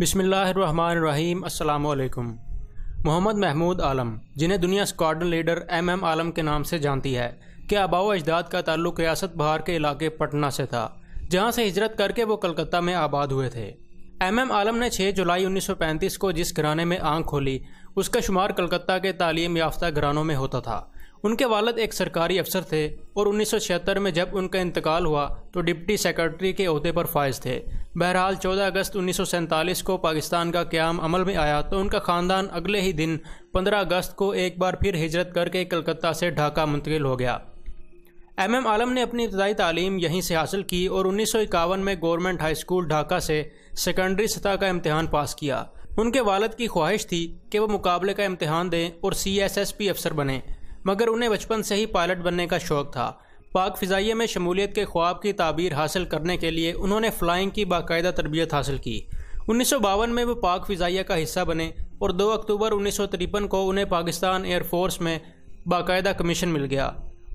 बिसमीम् अल्लाम मोहम्मद महमूद आलम जिन्हें दुनिया squadron leader M M Alam के नाम से जानती है कि आबाओ अजदाद का ताल्लुक रियासत बहार के इलाके पटना से था जहां से हिजरत करके वो कलकत्ता में आबाद हुए थे एम एम आलम ने 6 जुलाई 1935 को जिस घराने में आंख खोली उसका शुमार कलकत्ता के तालीम याफ्ता घरानों में होता था उनके वालद एक सरकारी अफसर थे और छिहत्तर में जब उनका इंतकाल हुआ तो डिप्टी सेक्रेटरी के अहदे पर फायज थे बहरहाल 14 अगस्त उन्नीस को पाकिस्तान का क्याम अमल में आया तो उनका ख़ानदान अगले ही दिन 15 अगस्त को एक बार फिर हिजरत करके कलकत्ता से ढाका मुंतकिल हो गया एम एम आलम ने अपनी इब्तदाई तालीम यहीं से हासिल की और उन्नीस में गवर्नमेंट हाई स्कूल ढाका से सेकेंडरी सतह का इम्तहान पास किया उनके वालद की ख्वाहिश थी कि वह मुकाबले का इम्तहान दें और सी एस एस पी अफसर बने मगर उन्हें बचपन से ही पायलट बनने का शौक़ था पाक फ़िज़ाइये में शमूलियत के ख्वाब की ताबीर हासिल करने के लिए उन्होंने फ़्लाइंग की बाकायदा तरबियत हासिल की उन्नीस में वो पाक फ़िज़ाइया का हिस्सा बने और 2 अक्टूबर उन्नीस को उन्हें पाकिस्तान एयरफोर्स में बाकायदा कमीशन मिल गया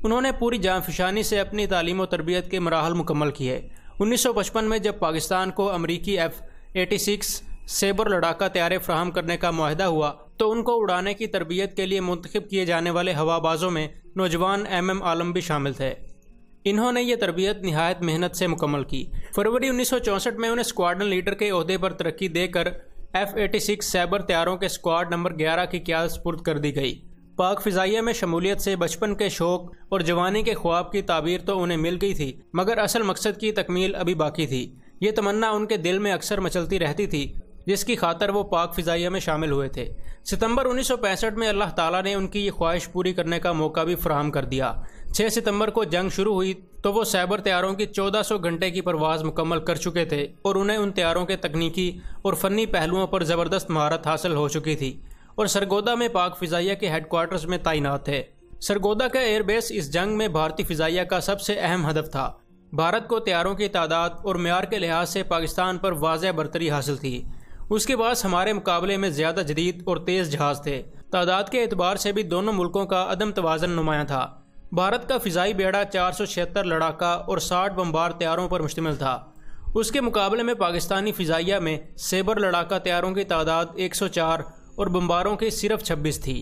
उन्होंने पूरी जानफशानी से अपनी तालीम और तरबियत के मराहल मुकम्मल किए 1955 में जब पाकिस्तान को अमरीकी एफ़ 86 सेबर लड़ाका तैयारे फ्राहम करने का माहदा हुआ तो उनको उड़ाने की तरबियत के लिए मंतखब किए जाने वाले हवाबाजों में नौजवान एम एम आलम भी शामिल थे इन्होंने ये तरबियत नहायत मेहनत से मुकम्मल की फरवरी उन्नीस में उन्हें स्क्वाडन लीडर के अहदे पर तरक्की देकर एफ एटी सिक्स सैबर त्यारों के स्क्वाड नंबर ग्यारह की क्या स्पुर्द कर दी गई पाक फिजाइया में शमूलियत से बचपन के शौक और जवानी के ख्वाब की ताबीर तो उन्हें मिल गई थी मगर असल मकसद की तकमील अभी बाकी थी ये तमन्ना उनके दिल में अक्सर मचलती रहती थी जिसकी खातर वो पाक फ़िज़ाइया में शामिल हुए थे सितंबर 1965 में अल्लाह ताला ने उनकी ये ख्वाहिश पूरी करने का मौका भी फ्राहम कर दिया 6 सितंबर को जंग शुरू हुई तो वो साइबर त्यारों की 1400 घंटे की परवाज मुकम्मल कर चुके थे और उन्हें उन त्यारों के तकनीकी और फ़नी पहलुओं पर ज़बरदस्त महारत हासिल हो चुकी थी और सरगोदा में पाक फ़िज़ाइया के हेडकोार्टर्स में तैनात थे सरगोदा का एयरबेस इस जंग में भारतीय फ़िज़ाइया का सबसे अहम हदफ था भारत को त्यारों की तादाद और मैार के लिहाज से पाकिस्तान पर वाज बरतरी हासिल थी उसके पास हमारे मुकाबले में ज्यादा जदीद और तेज जहाज थे तादाद के एतबार से भी दोनों मुल्कों का अदम तोज़न नुमाया था भारत का फ़िज़ाई बेड़ा चार सौ छिहत्तर लड़ाका और साठ बम्बार तैयारों पर मुश्तमिल था उसके मुकाबले में पाकिस्तानी फ़िज़ाइया में सेबर लड़ाका तैयारों की तादाद एक सौ चार और बम्बारों की सिर्फ छब्बीस थी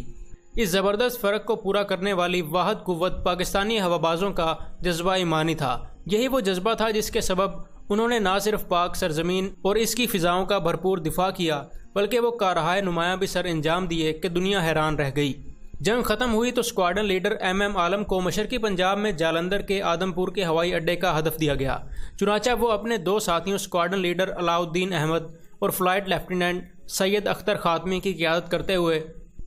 इस ज़बरदस्त फ़र्क को पूरा करने वाली वाहद कुत पाकिस्तानी हवाबाजों का जज्बा ईमानी था यही वो जज्बा था जिसके सबब उन्होंने ना सिर्फ पाक सरजमीन और इसकी फिजाओं का भरपूर दिफा किया बल्कि वो कारहाय नुमाया भी सर अंजाम दिए कि दुनिया हैरान रह गई जंग ख़त्म हुई तो squadron leader M M Alam को मशरकी पंजाब में जालंधर के आदमपुर के हवाई अड्डे का हदफ दिया गया चुनाचा वो अपने दो साथियों स्क्वाडन लीडर अलाउद्दीन अहमद और फ्लाइट लेफ्टिनेंट सैयद अख्तर खातमी की क्यादत करते हुए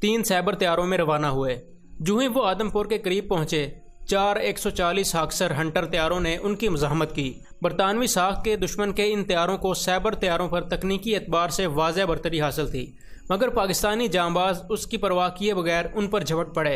तीन साइबर त्यारों में रवाना हुए जूँ ही वो आदमपुर के करीब पहुँचे चार एक सौ चालीस हाक्सर हंटर तैयारों ने उनकी मजामत की बरतानवी साख के दुश्मन के इन तैयारों को साइबर तैयारों पर तकनीकी एतबार से वाज बरतरी हासिल थी मगर पाकिस्तानी जाँबाज़ उसकी परवाह किए बगैर उन पर झपट पड़े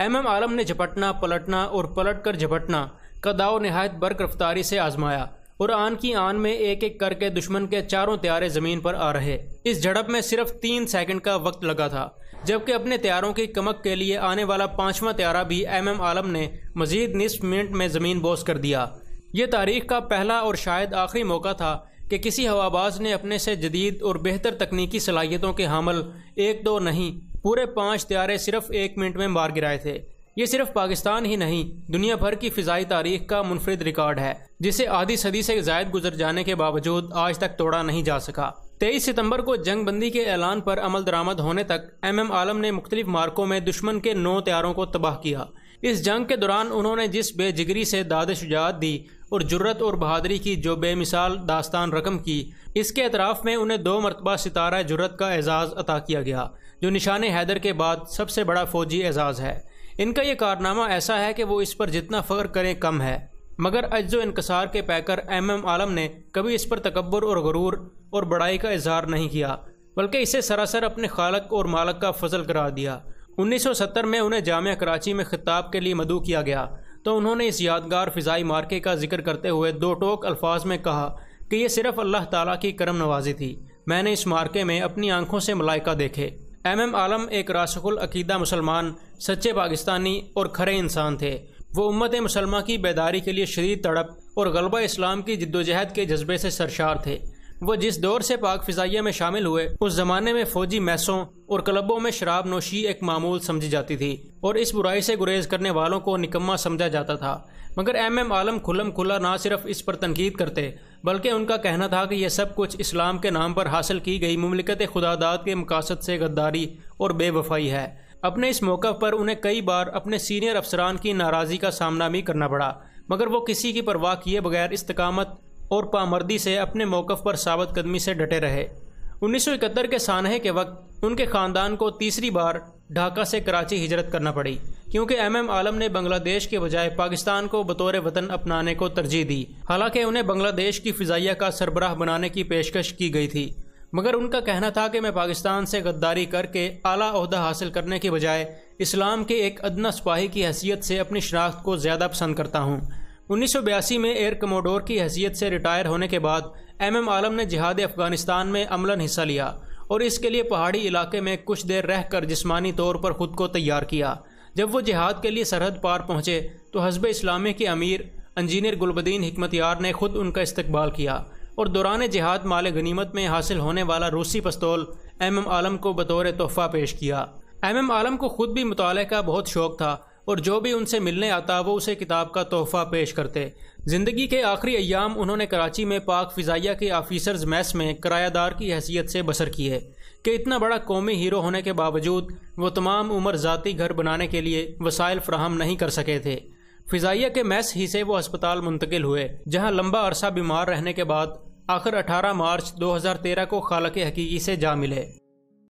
एम एम आलम ने झपटना पलटना और पलट कर झपटना का दाव नहायत बर्क रफ्तारी से आजमाया और आन की आन में एक एक करके दुश्मन के चारों त्यारे जमीन पर आ रहे इस झड़प में सिर्फ तीन सेकंड का वक्त लगा था जबकि अपने त्यारों की कमक के लिए आने वाला पांचवा त्यारा भी एम एम आलम ने मजीद निसफ मिनट में जमीन बोस कर दिया ये तारीख का पहला और शायद आखिरी मौका था कि किसी हवाबाज ने अपने से जदीद और बेहतर तकनीकी सलाहियतों के हमल एक दो नहीं पूरे पाँच त्यारे सिर्फ एक मिनट में मार गिराए थे ये सिर्फ पाकिस्तान ही नहीं दुनिया भर की फिजाई तारीख का मुनफरद रिकॉर्ड है जिसे आधी सदी से जायद गुजर जाने के बावजूद आज तक तोड़ा नहीं जा सका तेईस सितंबर को जंगबंदी के ऐलान पर अमल दरामद होने तक एम एम आलम ने मुख्तलिफ मार्कों में दुश्मन के नौ त्यारों को तबाह किया इस जंग के दौरान उन्होंने जिस बेजिगरी से दाद शुजात दी और जुर्रत और बहादरी की जो बेमिसाल दास्तान रकम की इसके अतराफ़ में उन्हें दो मरतबा सितारा जुर्रत का एजाज़ अता किया गया जो निशान हैदर के बाद सबसे बड़ा फ़ौजी एजाज़ है इनका यह कारनामा ऐसा है कि वो इस पर जितना फ़ख्र करें कम है मगर अज्जो इनकसार के पैकर एम एम आलम ने कभी इस पर तकबर और गरूर और बड़ाई का इजहार नहीं किया बल्कि इसे सरासर अपने खालक और मालक का फजल करार दिया 1970 में उन्हें जामिया कराची में खिताब के लिए मदू किया गया तो उन्होंने इस यादगार फ़िज़ाई मार्के का जिक्र करते हुए दो टोक अल्फाज में कहा कि यह सिर्फ़ अल्लाह ताला की करम नवाजी थी मैंने इस मार्के में अपनी आंखों से मलाइका देखे एम एम आलम एक रासकुल अकीदा मुसलमान सच्चे पाकिस्तानी और खरे इंसान थे वो उम्मत मुसलमा की बेदारी के लिए शदीद तड़प और गलबा इस्लाम की जद्दोजहद के जज्बे से सरशार थे वो जिस दौर से पाक फिजाइया में शामिल हुए उस जमाने में फौजी मैसों और क्लबों में शराब नोशी एक मामूल समझी जाती थी और इस बुराई से गुरेज करने वालों को निकम्मा समझा जाता था मगर एम एम आलम खुलम खुला ना सिर्फ इस पर तनकीद करते बल्कि उनका कहना था कि यह सब कुछ इस्लाम के नाम पर हासिल की गई ममलिकत खुदादाद के मकासद से गद्दारी और बेवफाई है अपने इस मौक़ पर उन्हें कई बार अपने सीनियर अफसरान की नाराज़गी का सामना भी करना पड़ा मगर वो किसी की परवाह किए बगैर इस्तकामत और पामर्दी से अपने मौक़ पर साबत कदमी से डटे रहे 1971 के सानहे के वक्त उनके ख़ानदान को तीसरी बार ढाका से कराची हिजरत करना पड़ी क्योंकि एम एम आलम ने बांग्लादेश के बजाय पाकिस्तान को बतौर वतन अपनाने को तरजीह दी हालांकि उन्हें बांग्लादेश की फ़िज़ाइया का सरबराह बनाने की पेशकश की गई थी मगर उनका कहना था कि मैं पाकिस्तान से गद्दारी करके आला अहदा हासिल करने के बजाय इस्लाम के एक अदना सपाही की हैसियत से अपनी शनाख्त को ज़्यादा पसंद करता हूँ 1982 में एयर कमोडोर की हैसियत से रिटायर होने के बाद एम एम आलम ने जिहाद अफगानिस्तान में अमलन हिस्सा लिया और इसके लिए पहाड़ी इलाके में कुछ देर रह कर जिसमानी तौर पर ख़ुद को तैयार किया जब वो जिहाद के लिए सरहद पार पहुँचे तो हजब इस्लामी के अमीर इंजीनियर गुलबद्दीन हमत यार ने खुद उनका इस्तबाल किया और दौरान जिहाद माल गनीमत में हासिल होने वाला रूसी पस्तौल एम एम आलम को बतौर तोहफ़ा पेश किया एम एम आलम को खुद भी मुताले का बहुत शौक था और जो भी उनसे मिलने आता वो उसे किताब का तोहफा पेश करते ज़िंदगी के आखिरी अयाम उन्होंने कराची में पाक फ़िज़ाइया के आफिसर्स मैस में किरायादार की हैसियत से बसर की है कि इतना बड़ा कौमी हीरो होने के बावजूद वो तमाम उम्र ज़ाती घर बनाने के लिए वसाइल फ्राहम नहीं कर सके थे फ़िज़ाइया के मैस ही से वो अस्पताल मुंतकिल हुए जहाँ लंबा अरसा बीमार रहने के बाद आखिर 18 मार्च 2013 को खालक हकीकी से जा मिले